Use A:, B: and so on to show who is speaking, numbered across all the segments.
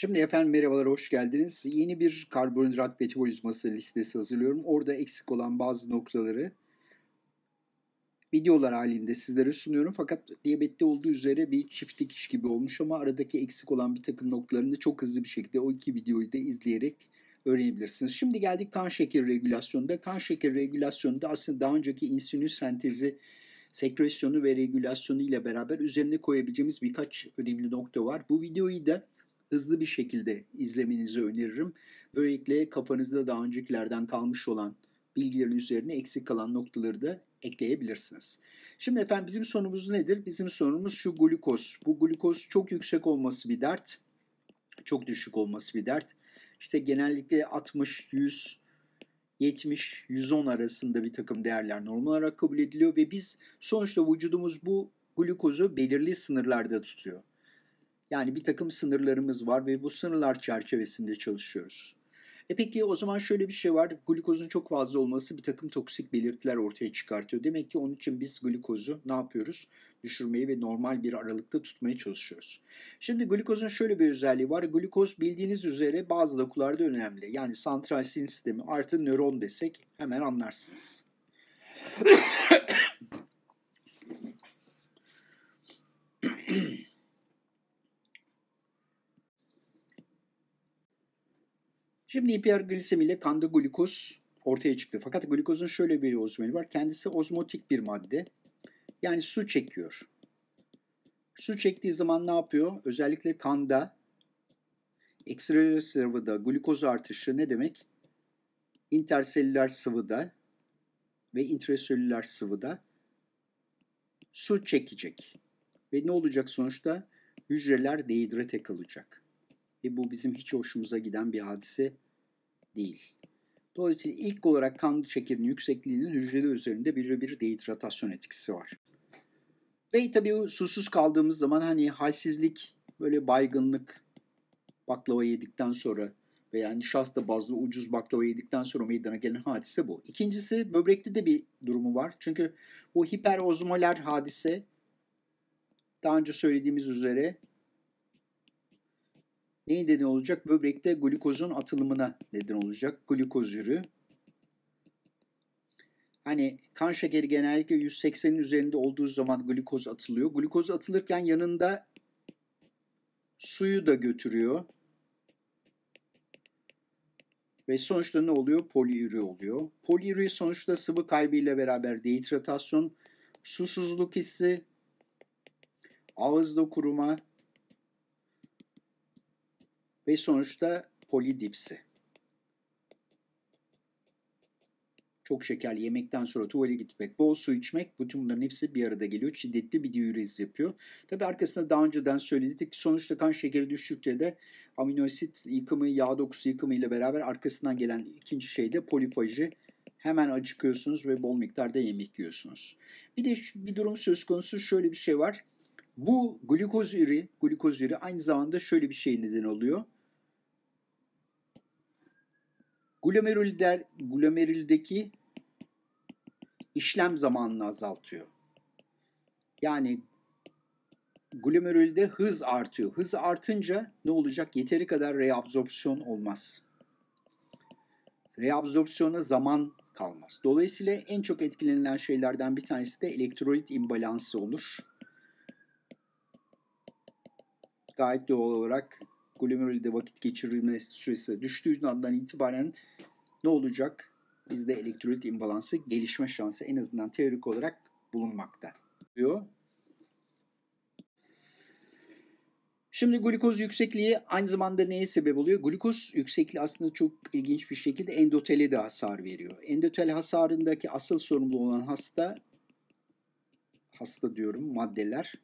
A: Şimdi efendim merhabalar, hoş geldiniz. Yeni bir karbonhidrat metabolizması listesi hazırlıyorum. Orada eksik olan bazı noktaları videolar halinde sizlere sunuyorum. Fakat diyabette olduğu üzere bir çift iş gibi olmuş ama aradaki eksik olan bir takım noktalarını çok hızlı bir şekilde o iki videoyu da izleyerek öğrenebilirsiniz. Şimdi geldik kan şekeri regülasyonunda. Kan şekeri regülasyonunda aslında daha önceki insülin sentezi sekresyonu ve regülasyonu ile beraber üzerine koyabileceğimiz birkaç önemli nokta var. Bu videoyu da hızlı bir şekilde izlemenizi öneririm. Böylelikle kafanızda daha öncekilerden kalmış olan bilgilerin üzerine eksik kalan noktaları da ekleyebilirsiniz. Şimdi efendim bizim sorumuz nedir? Bizim sorumuz şu glukoz. Bu glukoz çok yüksek olması bir dert. Çok düşük olması bir dert. İşte genellikle 60, 100, 70, 110 arasında bir takım değerler normal olarak kabul ediliyor ve biz sonuçta vücudumuz bu glukozu belirli sınırlarda tutuyor. Yani bir takım sınırlarımız var ve bu sınırlar çerçevesinde çalışıyoruz. E peki o zaman şöyle bir şey var. Glukozun çok fazla olması bir takım toksik belirtiler ortaya çıkartıyor. Demek ki onun için biz glukozu ne yapıyoruz? düşürmeyi ve normal bir aralıkta tutmaya çalışıyoruz. Şimdi glukozun şöyle bir özelliği var. Glukoz bildiğiniz üzere bazı dokularda önemli. Yani santral sinir sistemi artı nöron desek hemen anlarsınız. Hmm. Şimdi hiperglisemi ile kanda glukoz ortaya çıktı. Fakat glukozun şöyle bir özelliği var. Kendisi ozmotik bir madde. Yani su çekiyor. Su çektiği zaman ne yapıyor? Özellikle kanda ekstraler sıvıda glukoz artışı ne demek? İnterselüler sıvıda ve intraselüler sıvıda su çekecek. Ve ne olacak sonuçta? Hücreler dehidrate kalacak. Ve bu bizim hiç hoşumuza giden bir hadise değil. Dolayısıyla ilk olarak kan şekerinin yüksekliğinin hücreler üzerinde birebir dehidratasyon etkisi var. Ve tabii susuz kaldığımız zaman hani halsizlik, böyle baygınlık, baklava yedikten sonra veya nişasta hani bazlı ucuz baklava yedikten sonra meydana gelen hadise bu. İkincisi böbrekte de bir durumu var. Çünkü bu hiperozmoler hadise daha önce söylediğimiz üzere neye neden olacak? Böbrekte glukozun atılımına neden olacak. Glukoz yürü. Hani kan şekeri genellikle 180'in üzerinde olduğu zaman glukoz atılıyor. Glukoz atılırken yanında suyu da götürüyor. Ve sonuçta ne oluyor? Poliürü oluyor. Poliürü sonuçta sıvı kaybıyla beraber dehidratasyon, susuzluk hissi, ağızda kuruma, ve sonuçta polidipsi. Çok şeker yemekten sonra tuvale gitmek, bol su içmek bütün bunların hepsi bir arada geliyor. Şiddetli bir diürez yapıyor. Tabi arkasında daha önceden söyledik sonuçta kan şekeri düştükçe de amino asit yıkımı, yağ dokusu yıkımı ile beraber arkasından gelen ikinci şey de polifaji hemen acıkıyorsunuz ve bol miktarda yemek yiyorsunuz. Bir de bir durum söz konusu şöyle bir şey var. Bu glikozüri, glikozüri aynı zamanda şöyle bir şey neden oluyor glomerüller, glomerüldeki işlem zamanını azaltıyor. Yani glomerülde hız artıyor. Hız artınca ne olacak? Yeteri kadar reabsorpsiyon olmaz. Reabsorpsiyona zaman kalmaz. Dolayısıyla en çok etkilenilen şeylerden bir tanesi de elektrolit imbalansı olur. Gayet doğal olarak glomerülde vakit geçirme süresi düştüğü andan itibaren ne olacak? Bizde elektrolit imbalansı gelişme şansı en azından teorik olarak bulunmakta diyor. Şimdi glukoz yüksekliği aynı zamanda neye sebep oluyor? Glukoz yüksekliği aslında çok ilginç bir şekilde endotele de hasar veriyor. Endotel hasarındaki asıl sorumlu olan hasta, hasta diyorum maddeler,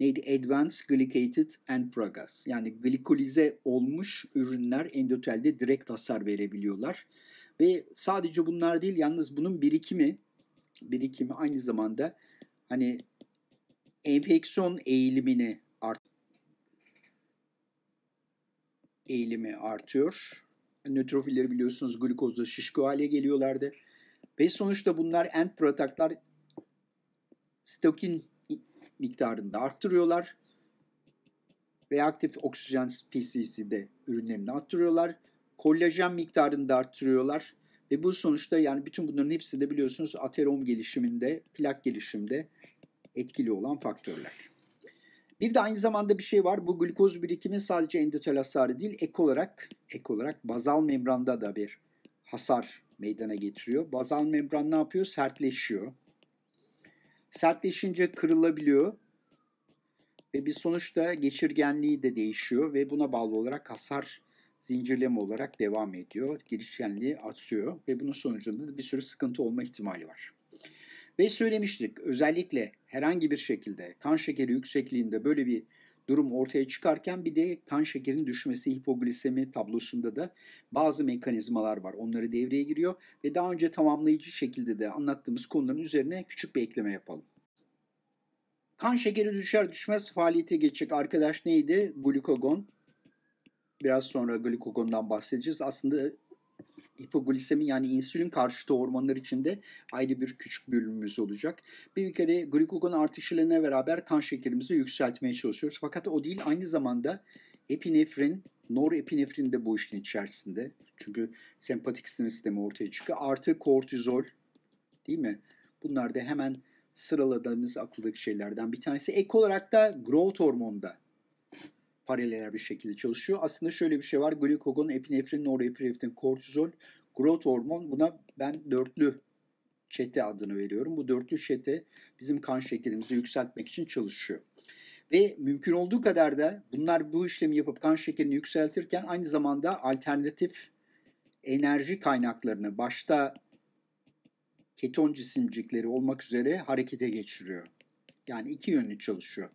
A: neydi? Advanced Glycated and Progas. Yani glikolize olmuş ürünler endotelde direkt hasar verebiliyorlar. Ve sadece bunlar değil yalnız bunun birikimi birikimi aynı zamanda hani enfeksiyon eğilimini art eğilimi artıyor. Nötrofilleri biliyorsunuz glukozda şişko hale geliyorlardı. Ve sonuçta bunlar end productlar stokin miktarını da arttırıyorlar. Reaktif oksijen species de ürünlerini arttırıyorlar. kolajen miktarını da arttırıyorlar. Ve bu sonuçta yani bütün bunların hepsi de biliyorsunuz aterom gelişiminde, plak gelişiminde etkili olan faktörler. Bir de aynı zamanda bir şey var. Bu glukoz birikimi sadece endotel hasarı değil, ek olarak ek olarak bazal membranda da bir hasar meydana getiriyor. Bazal membran ne yapıyor? Sertleşiyor sertleşince kırılabiliyor ve bir sonuçta geçirgenliği de değişiyor ve buna bağlı olarak hasar zincirleme olarak devam ediyor. Gelişkenliği atıyor ve bunun sonucunda da bir sürü sıkıntı olma ihtimali var. Ve söylemiştik özellikle herhangi bir şekilde kan şekeri yüksekliğinde böyle bir durum ortaya çıkarken bir de kan şekerinin düşmesi hipoglisemi tablosunda da bazı mekanizmalar var. Onları devreye giriyor ve daha önce tamamlayıcı şekilde de anlattığımız konuların üzerine küçük bir ekleme yapalım. Kan şekeri düşer düşmez faaliyete geçecek arkadaş neydi? Glukagon. Biraz sonra glukagondan bahsedeceğiz. Aslında hipoglisemi yani insülin karşıtı hormonlar içinde ayrı bir küçük bölümümüz olacak. Bir kere glikogon artışlarına beraber kan şekerimizi yükseltmeye çalışıyoruz. Fakat o değil aynı zamanda epinefrin, norepinefrin de bu işin içerisinde. Çünkü sempatik sinir sistemi ortaya çıkıyor. Artı kortizol değil mi? Bunlar da hemen sıraladığımız akıldaki şeylerden bir tanesi. Ek olarak da growth hormonu da paralel bir şekilde çalışıyor. Aslında şöyle bir şey var. Glikogon, epinefrin, norepinefrin, kortizol, growth hormon. Buna ben dörtlü çete adını veriyorum. Bu dörtlü çete bizim kan şekerimizi yükseltmek için çalışıyor. Ve mümkün olduğu kadar da bunlar bu işlemi yapıp kan şekerini yükseltirken aynı zamanda alternatif enerji kaynaklarını başta keton cisimcikleri olmak üzere harekete geçiriyor. Yani iki yönlü çalışıyor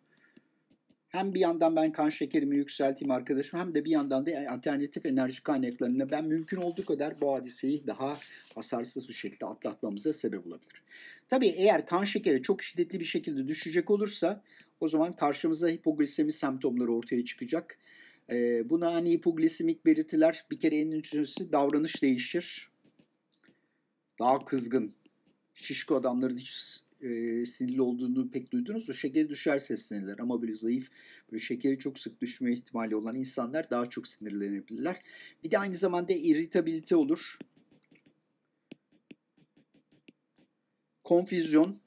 A: hem bir yandan ben kan şekerimi yükselteyim arkadaşım hem de bir yandan da alternatif enerji kaynaklarına ben mümkün olduğu kadar bu hadiseyi daha hasarsız bir şekilde atlatmamıza sebep olabilir. Tabii eğer kan şekeri çok şiddetli bir şekilde düşecek olursa o zaman karşımıza hipoglisemi semptomları ortaya çıkacak. Ee, buna hani hipoglisemik belirtiler bir kere en üçüncüsü davranış değişir. Daha kızgın, şişko adamların hiç e, sinirli olduğunu pek duydunuz mu? Şekeri düşerse sinirler ama böyle zayıf, böyle şekeri çok sık düşme ihtimali olan insanlar daha çok sinirlenebilirler. Bir de aynı zamanda irritabilite olur. Konfüzyon.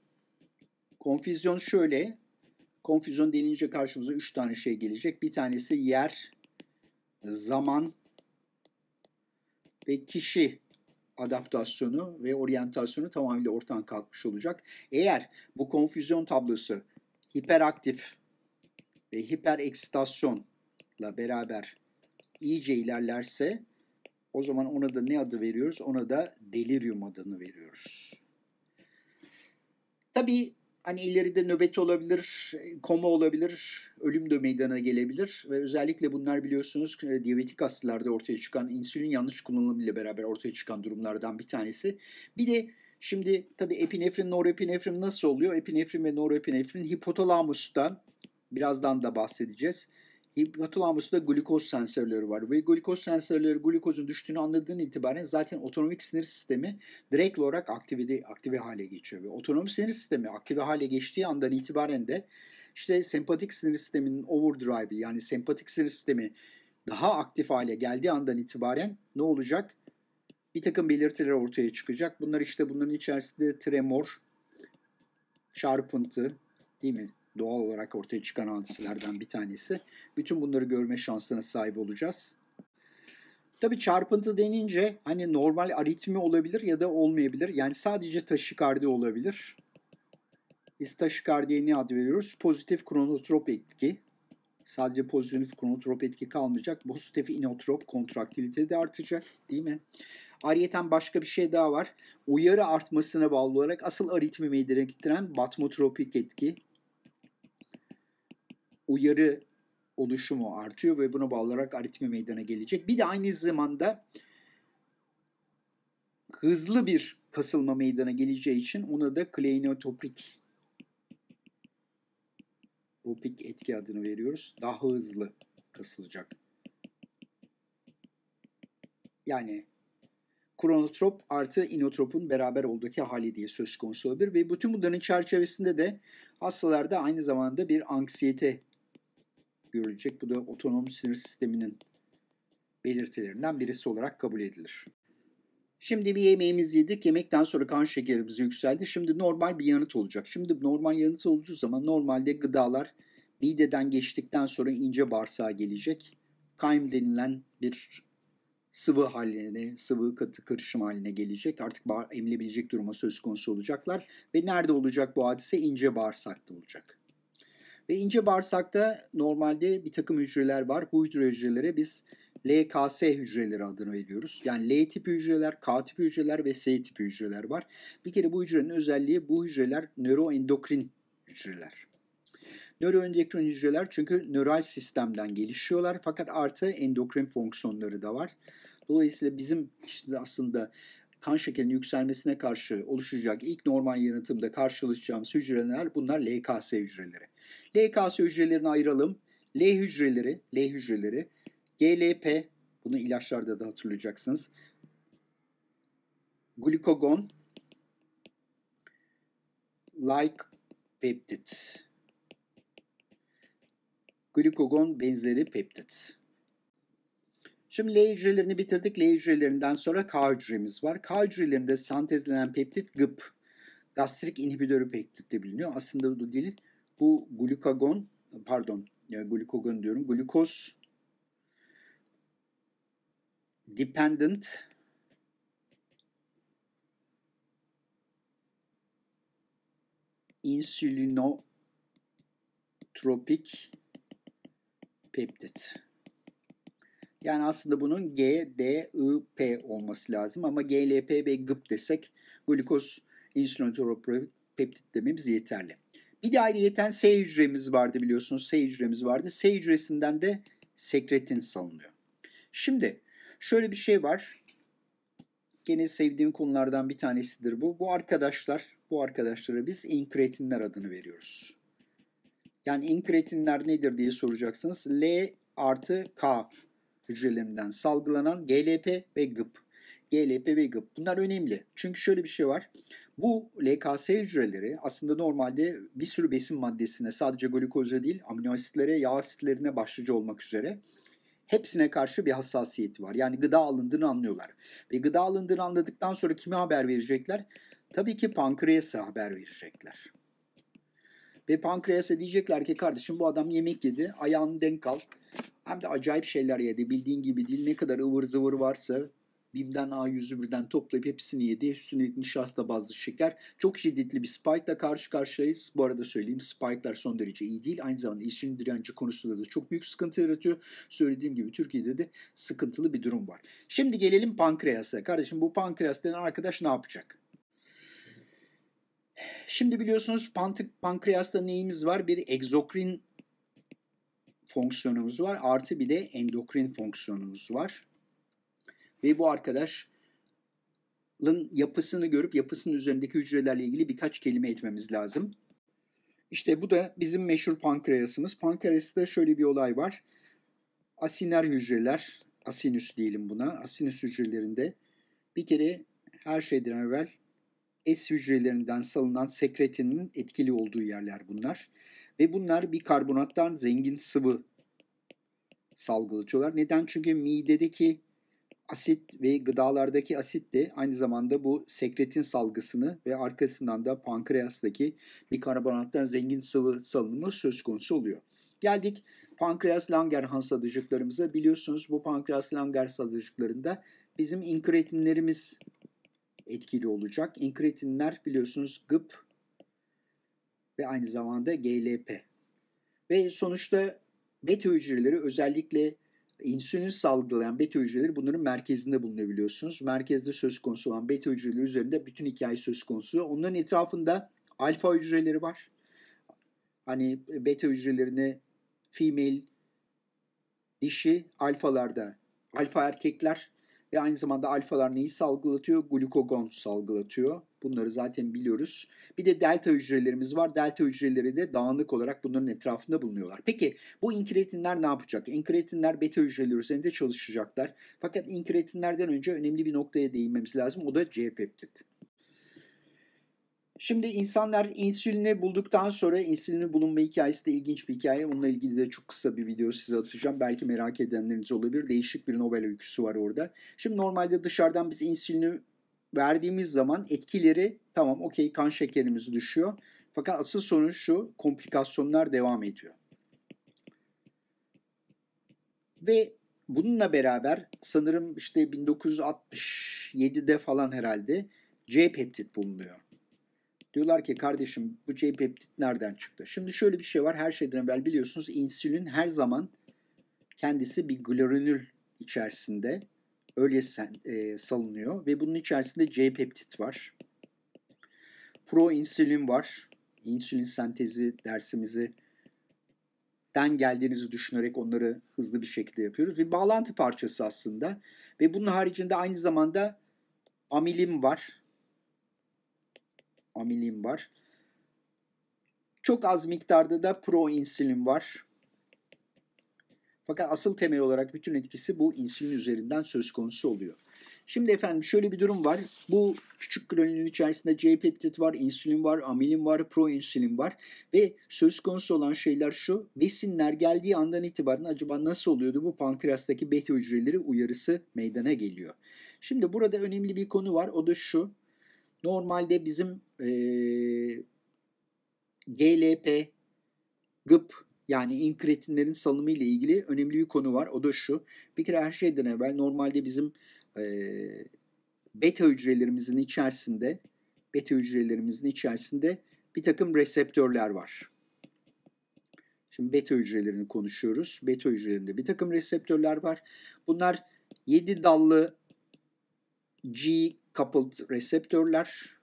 A: Konfüzyon şöyle. Konfüzyon denince karşımıza üç tane şey gelecek. Bir tanesi yer, zaman ve kişi adaptasyonu ve oryantasyonu tamamıyla ortadan kalkmış olacak. Eğer bu konfüzyon tablosu hiperaktif ve hiper eksitasyonla beraber iyice ilerlerse o zaman ona da ne adı veriyoruz? Ona da delirium adını veriyoruz. Tabii hani ileride nöbet olabilir, koma olabilir, ölüm de meydana gelebilir ve özellikle bunlar biliyorsunuz e, diyabetik hastalarda ortaya çıkan insülin yanlış kullanımıyla beraber ortaya çıkan durumlardan bir tanesi. Bir de şimdi tabii epinefrin, norepinefrin nasıl oluyor? Epinefrin ve norepinefrin hipotalamustan birazdan da bahsedeceğiz Hipotalamus'ta glukoz sensörleri var ve glukoz sensörleri glukozun düştüğünü anladığın itibaren zaten otonomik sinir sistemi direkt olarak aktive, aktive hale geçiyor. Ve otonomik sinir sistemi aktive hale geçtiği andan itibaren de işte sempatik sinir sisteminin overdrive'ı yani sempatik sinir sistemi daha aktif hale geldiği andan itibaren ne olacak? Bir takım belirtiler ortaya çıkacak. Bunlar işte bunların içerisinde tremor, çarpıntı değil mi? doğal olarak ortaya çıkan hadiselerden bir tanesi. Bütün bunları görme şansına sahip olacağız. Tabi çarpıntı denince hani normal aritmi olabilir ya da olmayabilir. Yani sadece taşikardi olabilir. Biz taşikardiye ne ad veriyoruz? Pozitif kronotrop etki. Sadece pozitif kronotrop etki kalmayacak. Pozitif inotrop kontraktilite de artacak. Değil mi? Ayrıyeten başka bir şey daha var. Uyarı artmasına bağlı olarak asıl aritmi meydana getiren batmotropik etki uyarı oluşumu artıyor ve buna bağlı olarak aritmi meydana gelecek. Bir de aynı zamanda hızlı bir kasılma meydana geleceği için ona da kleinotopik topik etki adını veriyoruz. Daha hızlı kasılacak. Yani kronotrop artı inotropun beraber olduğu hali diye söz konusu olabilir ve bütün bunların çerçevesinde de hastalarda aynı zamanda bir anksiyete görülecek. Bu da otonom sinir sisteminin belirtilerinden birisi olarak kabul edilir. Şimdi bir yemeğimizi yedik. Yemekten sonra kan şekerimiz yükseldi. Şimdi normal bir yanıt olacak. Şimdi normal yanıt olduğu zaman normalde gıdalar mideden geçtikten sonra ince bağırsağa gelecek. Kaym denilen bir sıvı haline, sıvı katı karışım haline gelecek. Artık emilebilecek duruma söz konusu olacaklar. Ve nerede olacak bu hadise? ince bağırsakta olacak. Ve ince bağırsakta normalde bir takım hücreler var. Bu hücre hücrelere biz LKS hücreleri adını veriyoruz. Yani L tipi hücreler, K tipi hücreler ve S tipi hücreler var. Bir kere bu hücrenin özelliği bu hücreler nöroendokrin hücreler. Nöroendokrin hücreler çünkü nöral sistemden gelişiyorlar fakat artı endokrin fonksiyonları da var. Dolayısıyla bizim işte aslında kan şekerinin yükselmesine karşı oluşacak ilk normal yanıtımda karşılaşacağımız hücreler bunlar LKS hücreleri. LKS hücrelerini ayıralım. L hücreleri, L hücreleri, GLP, bunu ilaçlarda da hatırlayacaksınız. Glukagon, like peptit. glukagon benzeri peptit. Şimdi L hücrelerini bitirdik. L hücrelerinden sonra K hücremiz var. K hücrelerinde sentezlenen peptit GIP. Gastrik inhibitörü peptit de biliniyor. Aslında bu değil bu glukagon pardon ya e, glukagon diyorum glukoz dependent insülinotropik peptit. Yani aslında bunun G, D, I, P olması lazım ama GLP ve GIP desek glukoz insülinotropik peptit dememiz yeterli. Bir de ayrıyeten S hücremiz vardı biliyorsunuz. S hücremiz vardı. S hücresinden de sekretin salınıyor. Şimdi şöyle bir şey var. Gene sevdiğim konulardan bir tanesidir bu. Bu arkadaşlar, bu arkadaşlara biz inkretinler adını veriyoruz. Yani inkretinler nedir diye soracaksınız. L artı K hücrelerinden salgılanan GLP ve GIP. GLP ve GIP. Bunlar önemli. Çünkü şöyle bir şey var. Bu LKS hücreleri aslında normalde bir sürü besin maddesine sadece glukoza değil amino asitlere, yağ asitlerine başlıca olmak üzere hepsine karşı bir hassasiyeti var. Yani gıda alındığını anlıyorlar. Ve gıda alındığını anladıktan sonra kime haber verecekler? Tabii ki pankreasa haber verecekler. Ve pankreasa diyecekler ki kardeşim bu adam yemek yedi, ayağını denk al. Hem de acayip şeyler yedi, bildiğin gibi değil. Ne kadar ıvır zıvır varsa BİM'den A100'ü birden toplayıp hepsini yedi. Üstüne nişasta bazlı şeker. Çok şiddetli bir spike ile karşı karşıyayız. Bu arada söyleyeyim spike'lar son derece iyi değil. Aynı zamanda insülin direnci konusunda da çok büyük sıkıntı yaratıyor. Söylediğim gibi Türkiye'de de sıkıntılı bir durum var. Şimdi gelelim pankreasa. Kardeşim bu pankreas denen arkadaş ne yapacak? Şimdi biliyorsunuz pankreasta neyimiz var? Bir egzokrin fonksiyonumuz var. Artı bir de endokrin fonksiyonumuz var. Ve bu arkadaşın yapısını görüp yapısının üzerindeki hücrelerle ilgili birkaç kelime etmemiz lazım. İşte bu da bizim meşhur pankreasımız. Pankreasta şöyle bir olay var. Asiner hücreler, asinüs diyelim buna, asinüs hücrelerinde bir kere her şeyden evvel S hücrelerinden salınan sekretinin etkili olduğu yerler bunlar. Ve bunlar bir karbonattan zengin sıvı salgılatıyorlar. Neden? Çünkü midedeki asit ve gıdalardaki asit de aynı zamanda bu sekretin salgısını ve arkasından da pankreastaki bikarbonattan zengin sıvı salınımı söz konusu oluyor. Geldik pankreas Langerhans sadıcıklarımıza. Biliyorsunuz bu pankreas Langer sadıcıklarında bizim inkretinlerimiz etkili olacak. İnkretinler biliyorsunuz GIP ve aynı zamanda GLP. Ve sonuçta beta hücreleri özellikle insülin salgılayan beta hücreleri bunların merkezinde bulunabiliyorsunuz. Merkezde söz konusu olan beta hücreleri üzerinde bütün hikaye söz konusu. Onların etrafında alfa hücreleri var. Hani e, beta hücrelerini female dişi alfalarda alfa erkekler ve aynı zamanda alfalar neyi salgılatıyor? Glukagon salgılatıyor. Bunları zaten biliyoruz. Bir de delta hücrelerimiz var. Delta hücreleri de dağınık olarak bunların etrafında bulunuyorlar. Peki bu inkretinler ne yapacak? İnkretinler beta hücreleri üzerinde çalışacaklar. Fakat inkretinlerden önce önemli bir noktaya değinmemiz lazım. O da C-peptit. Şimdi insanlar insülini bulduktan sonra insülini bulunma hikayesi de ilginç bir hikaye. Onunla ilgili de çok kısa bir video size atacağım. Belki merak edenleriniz olabilir. Değişik bir Nobel öyküsü var orada. Şimdi normalde dışarıdan biz insülini verdiğimiz zaman etkileri tamam okey kan şekerimiz düşüyor. Fakat asıl sorun şu komplikasyonlar devam ediyor. Ve bununla beraber sanırım işte 1967'de falan herhalde C-peptit bulunuyor. Diyorlar ki kardeşim bu C-peptit nereden çıktı? Şimdi şöyle bir şey var. Her şeyden evvel biliyorsunuz insülin her zaman kendisi bir glorinül içerisinde öyle sen, e, salınıyor ve bunun içerisinde C-peptit var. Proinsülin var. İnsülin sentezi dersimizi den geldiğinizi düşünerek onları hızlı bir şekilde yapıyoruz. Bir bağlantı parçası aslında. Ve bunun haricinde aynı zamanda amilin var amilin var. Çok az miktarda da proinsülin var. Fakat asıl temel olarak bütün etkisi bu insülin üzerinden söz konusu oluyor. Şimdi efendim şöyle bir durum var. Bu küçük gloninin içerisinde C-peptit var, insülin var, amilin var, proinsülin var. Ve söz konusu olan şeyler şu. Besinler geldiği andan itibaren acaba nasıl oluyordu bu pankreastaki beta hücreleri uyarısı meydana geliyor. Şimdi burada önemli bir konu var. O da şu. Normalde bizim e, GLP, GIP yani inkretinlerin salınımı ile ilgili önemli bir konu var. O da şu. Bir kere her şeyden evvel normalde bizim e, beta hücrelerimizin içerisinde beta hücrelerimizin içerisinde bir takım reseptörler var. Şimdi beta hücrelerini konuşuyoruz. Beta hücrelerinde bir takım reseptörler var. Bunlar 7 dallı G, coupled reseptörler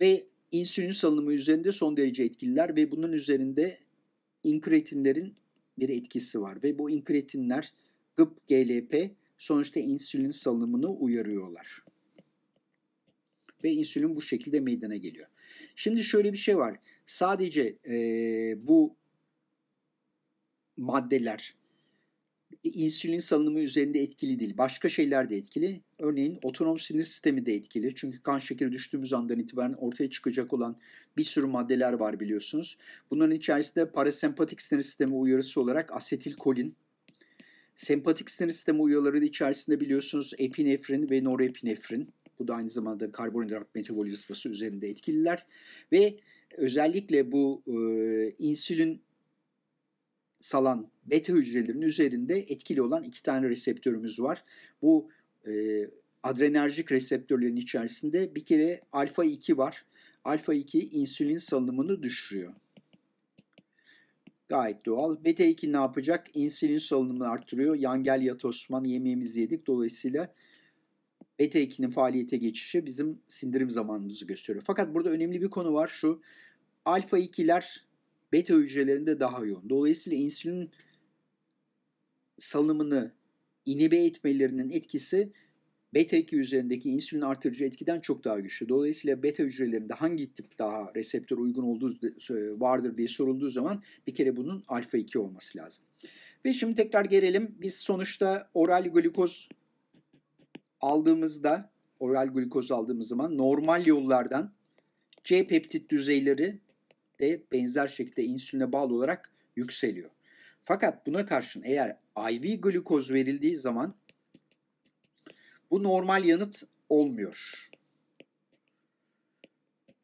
A: ve insülin salınımı üzerinde son derece etkililer ve bunun üzerinde inkretinlerin bir etkisi var ve bu inkretinler GIP, GLP sonuçta insülin salınımını uyarıyorlar. Ve insülin bu şekilde meydana geliyor. Şimdi şöyle bir şey var. Sadece e, bu maddeler insülin salınımı üzerinde etkili değil. Başka şeyler de etkili. Örneğin otonom sinir sistemi de etkili. Çünkü kan şekeri düştüğümüz andan itibaren ortaya çıkacak olan bir sürü maddeler var biliyorsunuz. Bunların içerisinde parasempatik sinir sistemi uyarısı olarak asetilkolin, sempatik sinir sistemi uyarıları içerisinde biliyorsunuz epinefrin ve norepinefrin. Bu da aynı zamanda karbonhidrat metabolizması üzerinde etkililer ve özellikle bu e, insülin salan beta hücrelerin üzerinde etkili olan iki tane reseptörümüz var. Bu e, adrenerjik reseptörlerin içerisinde bir kere alfa 2 var. Alfa 2 insülin salınımını düşürüyor. Gayet doğal. Beta 2 ne yapacak? İnsülin salınımını arttırıyor. Yangel Osman yemeğimizi yedik. Dolayısıyla beta 2'nin faaliyete geçişi bizim sindirim zamanımızı gösteriyor. Fakat burada önemli bir konu var şu. Alfa 2'ler beta hücrelerinde daha yoğun. Dolayısıyla insülin salımını inhibe etmelerinin etkisi beta 2 üzerindeki insülin artırıcı etkiden çok daha güçlü. Dolayısıyla beta hücrelerinde hangi tip daha reseptör uygun olduğu e, vardır diye sorulduğu zaman bir kere bunun alfa 2 olması lazım. Ve şimdi tekrar gelelim. Biz sonuçta oral glukoz aldığımızda oral glukoz aldığımız zaman normal yollardan C peptit düzeyleri de benzer şekilde insüline bağlı olarak yükseliyor. Fakat buna karşın eğer IV glukoz verildiği zaman bu normal yanıt olmuyor.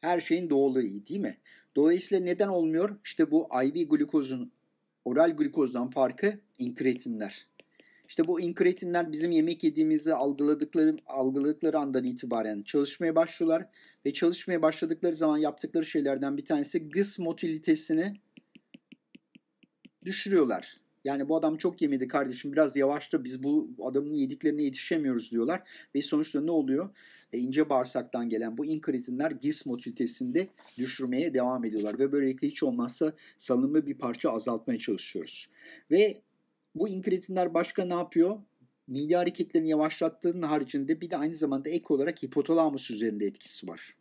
A: Her şeyin doğalı iyi değil mi? Dolayısıyla neden olmuyor? İşte bu IV glukozun oral glukozdan farkı inkretinler. İşte bu inkretinler bizim yemek yediğimizi algıladıkları, algıladıkları andan itibaren çalışmaya başlıyorlar. Ve çalışmaya başladıkları zaman yaptıkları şeylerden bir tanesi gıs motilitesini düşürüyorlar. Yani bu adam çok yemedi kardeşim biraz yavaşla biz bu adamın yediklerine yetişemiyoruz diyorlar. Ve sonuçta ne oluyor? E, ince bağırsaktan gelen bu inkretinler gis motilitesinde düşürmeye devam ediyorlar. Ve böylelikle hiç olmazsa salınımı bir parça azaltmaya çalışıyoruz. Ve bu inkretinler başka ne yapıyor? Mide hareketlerini yavaşlattığının haricinde bir de aynı zamanda ek olarak hipotalamus üzerinde etkisi var.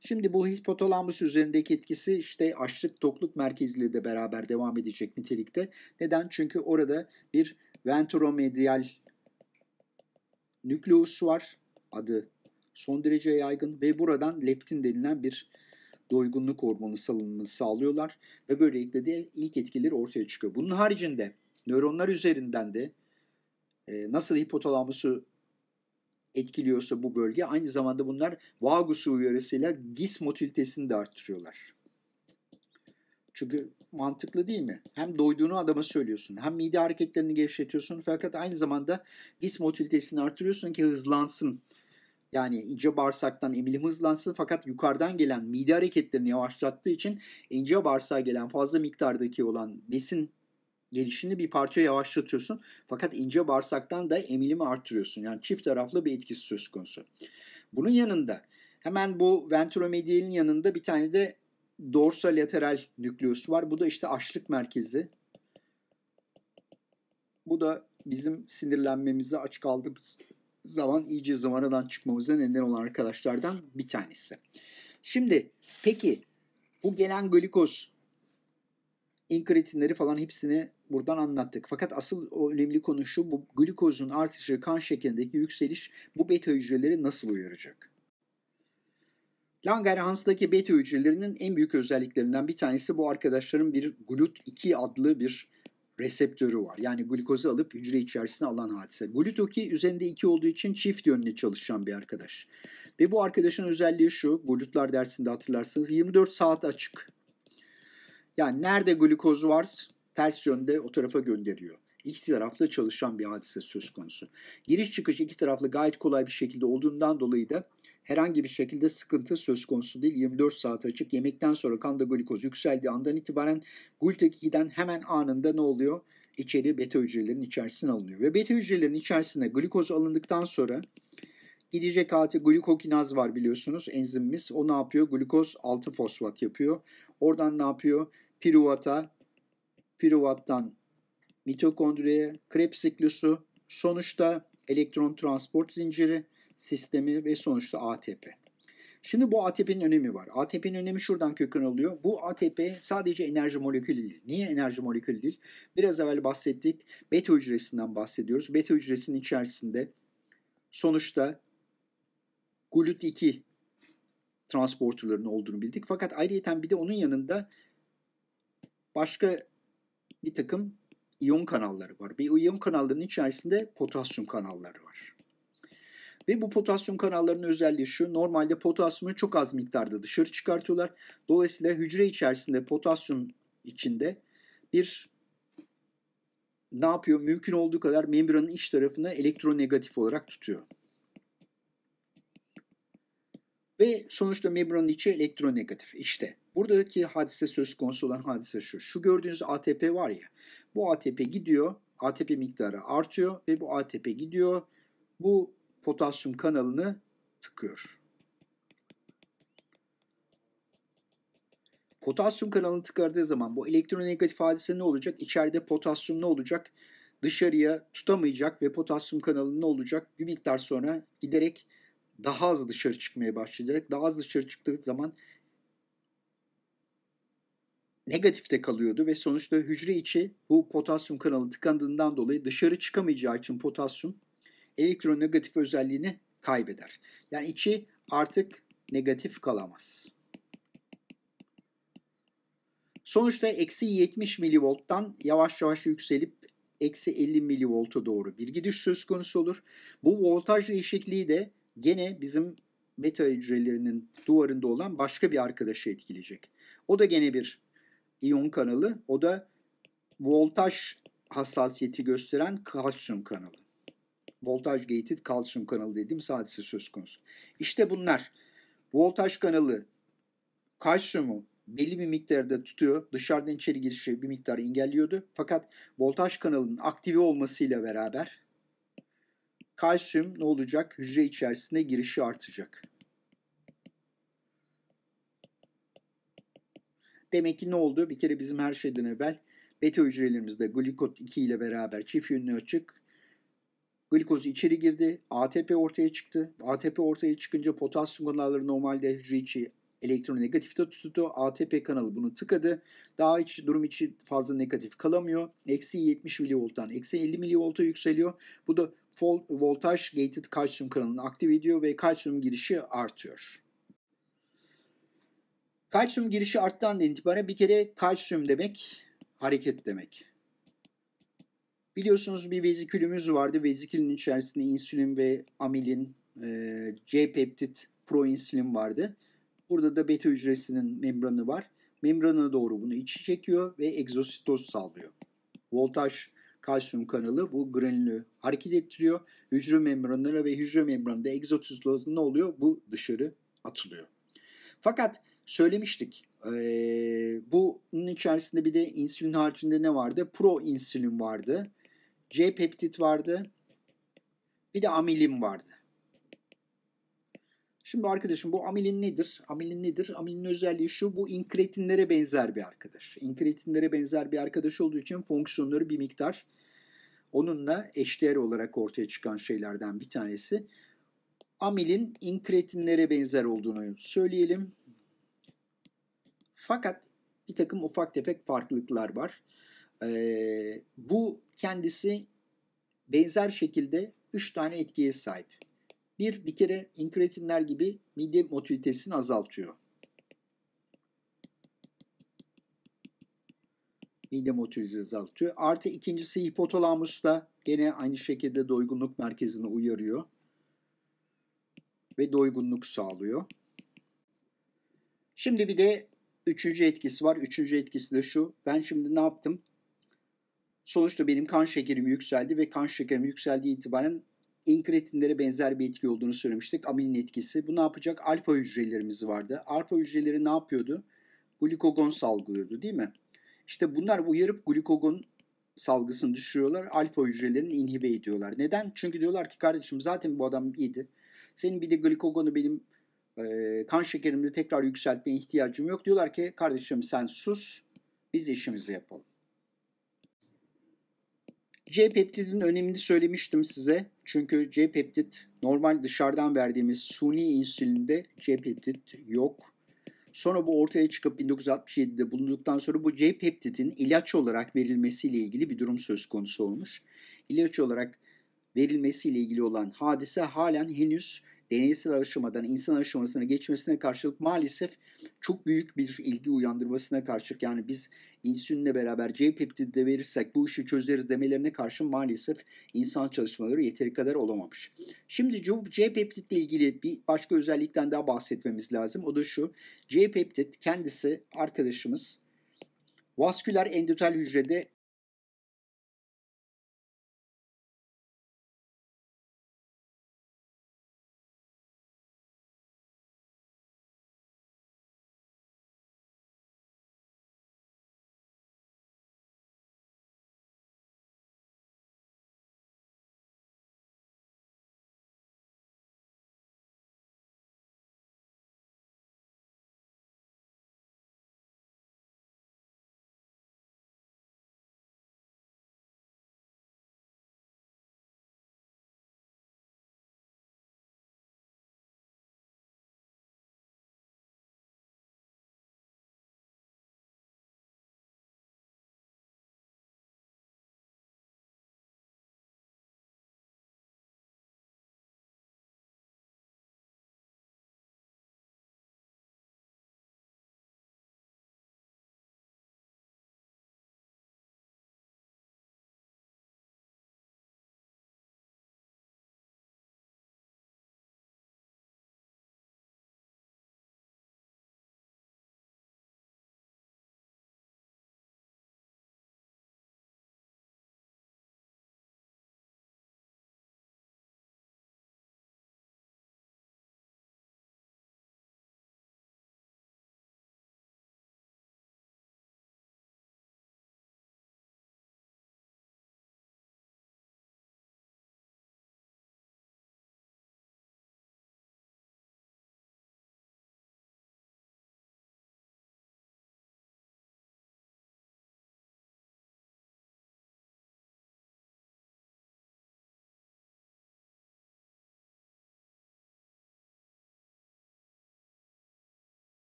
A: Şimdi bu hipotalamus üzerindeki etkisi işte açlık tokluk merkeziyle de beraber devam edecek nitelikte. Neden? Çünkü orada bir ventromedial nükleus var. Adı son derece yaygın ve buradan leptin denilen bir doygunluk hormonu salınımını sağlıyorlar ve böylelikle de ilk etkileri ortaya çıkıyor. Bunun haricinde Nöronlar üzerinden de e, nasıl hipotalamusu etkiliyorsa bu bölge aynı zamanda bunlar vagus uyarısıyla gis motilitesini de arttırıyorlar. Çünkü mantıklı değil mi? Hem doyduğunu adama söylüyorsun, hem mide hareketlerini gevşetiyorsun fakat aynı zamanda gis motilitesini artırıyorsun ki hızlansın. Yani ince bağırsaktan emilim hızlansın fakat yukarıdan gelen mide hareketlerini yavaşlattığı için ince bağırsağa gelen fazla miktardaki olan besin gelişini bir parça yavaşlatıyorsun. Fakat ince bağırsaktan da emilimi artırıyorsun. Yani çift taraflı bir etkisi söz konusu. Bunun yanında hemen bu ventromedialin yanında bir tane de dorsolateral nükleus var. Bu da işte açlık merkezi. Bu da bizim sinirlenmemize aç kaldığımız zaman iyice zamanadan çıkmamıza neden olan arkadaşlardan bir tanesi. Şimdi peki bu gelen glikoz inkretinleri falan hepsini buradan anlattık. Fakat asıl önemli konu şu bu glukozun artışı kan şekerindeki yükseliş bu beta hücreleri nasıl uyaracak? Langerhans'daki beta hücrelerinin en büyük özelliklerinden bir tanesi bu arkadaşların bir GLUT2 adlı bir reseptörü var. Yani glukozu alıp hücre içerisine alan hadise. GLUT2 üzerinde 2 olduğu için çift yönlü çalışan bir arkadaş. Ve bu arkadaşın özelliği şu, glutlar dersinde hatırlarsınız 24 saat açık yani nerede glukoz var ters yönde o tarafa gönderiyor. İki taraflı çalışan bir hadise söz konusu. Giriş çıkış iki taraflı gayet kolay bir şekilde olduğundan dolayı da herhangi bir şekilde sıkıntı söz konusu değil. 24 saat açık. Yemekten sonra kanda glukoz yükseldiği andan itibaren glutek hemen anında ne oluyor? İçeri beta hücrelerin içerisine alınıyor. Ve beta hücrelerin içerisine glukoz alındıktan sonra Gidecek halde glukokinaz var biliyorsunuz enzimimiz. O ne yapıyor? Glukoz 6 fosfat yapıyor. Oradan ne yapıyor? Piruvata, piruvattan mitokondriye, Krebs siklusu, sonuçta elektron transport zinciri sistemi ve sonuçta ATP. Şimdi bu ATP'nin önemi var. ATP'nin önemi şuradan kökün alıyor. Bu ATP sadece enerji molekülü değil. Niye enerji molekülü değil? Biraz evvel bahsettik. Beta hücresinden bahsediyoruz. Beta hücresinin içerisinde sonuçta GLUT2 transporterlarının olduğunu bildik. Fakat ayrıyeten bir de onun yanında başka bir takım iyon kanalları var. Bir iyon kanallarının içerisinde potasyum kanalları var. Ve bu potasyum kanallarının özelliği şu. Normalde potasyumu çok az miktarda dışarı çıkartıyorlar. Dolayısıyla hücre içerisinde potasyum içinde bir ne yapıyor? Mümkün olduğu kadar membranın iç tarafını elektronegatif olarak tutuyor. Ve sonuçta membranın içi elektronegatif. İşte buradaki hadise söz konusu olan hadise şu. Şu gördüğünüz ATP var ya. Bu ATP gidiyor. ATP miktarı artıyor ve bu ATP gidiyor. Bu potasyum kanalını tıkıyor. Potasyum kanalını tıkardığı zaman bu elektronegatif hadise ne olacak? İçeride potasyum ne olacak? Dışarıya tutamayacak ve potasyum kanalı ne olacak? Bir miktar sonra giderek daha az dışarı çıkmaya başlayacak. Daha az dışarı çıktığı zaman negatifte kalıyordu ve sonuçta hücre içi bu potasyum kanalı tıkandığından dolayı dışarı çıkamayacağı için potasyum elektronegatif özelliğini kaybeder. Yani içi artık negatif kalamaz. Sonuçta eksi 70 milivolttan yavaş yavaş yükselip eksi 50 milivolta doğru bir gidiş söz konusu olur. Bu voltaj değişikliği de gene bizim beta hücrelerinin duvarında olan başka bir arkadaşı etkileyecek. O da gene bir iyon kanalı. O da voltaj hassasiyeti gösteren kalsiyum kanalı. Voltaj gated kalsiyum kanalı dediğim sadece söz konusu. İşte bunlar. Voltaj kanalı kalsiyumu belli bir miktarda tutuyor. Dışarıdan içeri girişi bir miktar engelliyordu. Fakat voltaj kanalının aktive olmasıyla beraber kalsiyum ne olacak? Hücre içerisine girişi artacak. Demek ki ne oldu? Bir kere bizim her şeyden evvel beta hücrelerimizde glikot 2 ile beraber çift yönlü açık glikoz içeri girdi. ATP ortaya çıktı. ATP ortaya çıkınca potasyum kanalları normalde hücre içi elektronegatif tuttu ATP kanalı bunu tıkadı. Daha hiç durum içi fazla negatif kalamıyor. Eksi 70 milivolttan eksi 50 milivolta yükseliyor. Bu da voltaj gated kalsiyum kanalını aktive ediyor ve kalsiyum girişi artıyor. Kalsiyum girişi arttan itibaren bir kere kalsiyum demek hareket demek. Biliyorsunuz bir vezikülümüz vardı. Vezikülün içerisinde insülin ve amilin, e, C-peptit, proinsülin vardı. Burada da beta hücresinin membranı var. Membrana doğru bunu içi çekiyor ve egzositoz sağlıyor. Voltaj kalsiyum kanalı bu granülü hareket ettiriyor. Hücre membranları ve hücre membranında egzotizloz ne oluyor? Bu dışarı atılıyor. Fakat söylemiştik ee, bunun içerisinde bir de insülin haricinde ne vardı? Pro insülin vardı. C peptit vardı. Bir de amilin vardı. Şimdi arkadaşım bu amilin nedir? Amilin nedir? Amilin özelliği şu. Bu inkretinlere benzer bir arkadaş. İnkretinlere benzer bir arkadaş olduğu için fonksiyonları bir miktar onunla eşdeğer olarak ortaya çıkan şeylerden bir tanesi. Amilin inkretinlere benzer olduğunu söyleyelim. Fakat bir takım ufak tefek farklılıklar var. Ee, bu kendisi benzer şekilde 3 tane etkiye sahip. Bir, bir kere inkretinler gibi mide motilitesini azaltıyor. Mide motilitesi azaltıyor. Artı ikincisi hipotalamus da gene aynı şekilde doygunluk merkezini uyarıyor. Ve doygunluk sağlıyor. Şimdi bir de üçüncü etkisi var. Üçüncü etkisi de şu. Ben şimdi ne yaptım? Sonuçta benim kan şekerim yükseldi ve kan şekerim yükseldiği itibaren inkretinlere benzer bir etki olduğunu söylemiştik. Aminin etkisi. Bu ne yapacak? Alfa hücrelerimiz vardı. Alfa hücreleri ne yapıyordu? Glikogon salgılıyordu değil mi? İşte bunlar uyarıp glikogon salgısını düşürüyorlar. Alfa hücrelerini inhibe ediyorlar. Neden? Çünkü diyorlar ki kardeşim zaten bu adam iyiydi. Senin bir de glikogonu benim e, kan şekerimde tekrar yükseltmeye ihtiyacım yok. Diyorlar ki kardeşim sen sus biz işimizi yapalım. C peptidin önemini söylemiştim size. Çünkü C-peptit normal dışarıdan verdiğimiz suni insülinde C-peptit yok. Sonra bu ortaya çıkıp 1967'de bulunduktan sonra bu C-peptitin ilaç olarak verilmesiyle ilgili bir durum söz konusu olmuş. İlaç olarak verilmesiyle ilgili olan hadise halen henüz deneysel aşamadan insan aşamasına geçmesine karşılık maalesef çok büyük bir ilgi uyandırmasına karşılık yani biz insülinle beraber C-peptidi de verirsek bu işi çözeriz demelerine karşın maalesef insan çalışmaları yeteri kadar olamamış. Şimdi c ile ilgili bir başka özellikten daha bahsetmemiz lazım. O da şu. c peptit kendisi arkadaşımız vasküler endotel hücrede